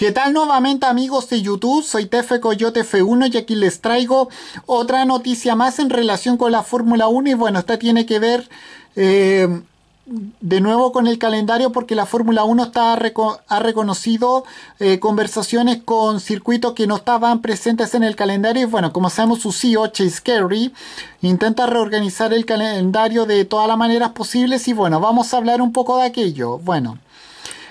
¿Qué tal nuevamente amigos de YouTube? Soy Tefe Coyote F1 y aquí les traigo otra noticia más en relación con la Fórmula 1 y bueno, esta tiene que ver eh, de nuevo con el calendario porque la Fórmula 1 ha reconocido eh, conversaciones con circuitos que no estaban presentes en el calendario y bueno, como sabemos su CEO Chase Carey intenta reorganizar el calendario de todas las maneras posibles y bueno, vamos a hablar un poco de aquello. Bueno.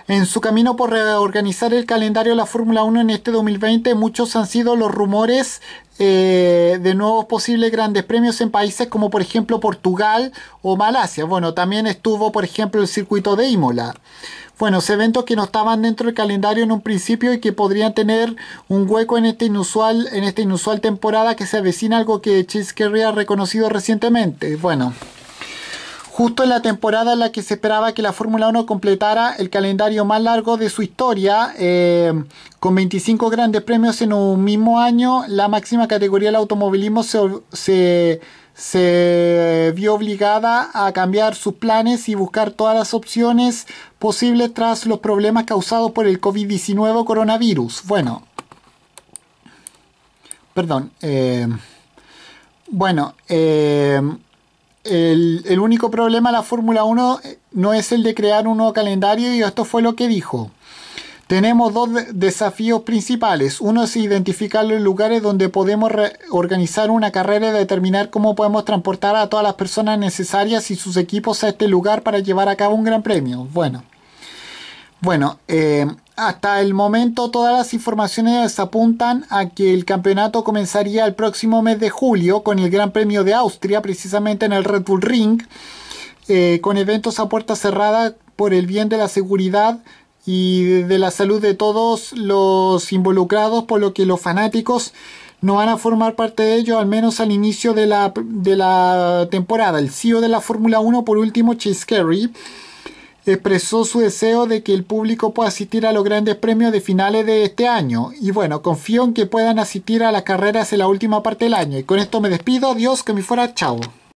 En su camino por reorganizar el calendario de la Fórmula 1 en este 2020, muchos han sido los rumores eh, de nuevos posibles grandes premios en países como por ejemplo Portugal o Malasia. Bueno, también estuvo por ejemplo el circuito de Imola. Bueno, eventos que no estaban dentro del calendario en un principio y que podrían tener un hueco en, este inusual, en esta inusual temporada que se avecina, algo que Chase ha reconocido recientemente. Bueno justo en la temporada en la que se esperaba que la Fórmula 1 completara el calendario más largo de su historia, eh, con 25 grandes premios en un mismo año, la máxima categoría del automovilismo se, vio obligada a cambiar sus planes y buscar todas las opciones posibles tras los problemas causados por el COVID-19 coronavirus. Bueno, perdón. Eh, bueno, eh, el, único problema de la Fórmula 1 eh, no es el de crear un nuevo calendario y esto fue lo que dijo. Tenemos dos desafíos principales. Uno es identificar los lugares donde podemos organizar una carrera y determinar cómo podemos transportar a todas las personas necesarias y sus equipos a este lugar para llevar a cabo un gran premio. Bueno, bueno eh, hasta el momento todas las informaciones apuntan a que el campeonato comenzaría el próximo mes de julio con el Gran Premio de Austria, precisamente en el Red Bull Ring, eh, con eventos a puerta cerrada por el bien de la seguridad y de la salud de todos los involucrados, por lo que los fanáticos no van a formar parte de ello, al menos al inicio de la, de la temporada. El CEO de la Fórmula 1, por último, Chase Carey, expresó su deseo de que el público pueda asistir a los grandes premios de finales de este año. Y bueno, confío en que puedan asistir a las carreras en la última parte del año. Y con esto me despido. Adiós, que me fuera. Chao.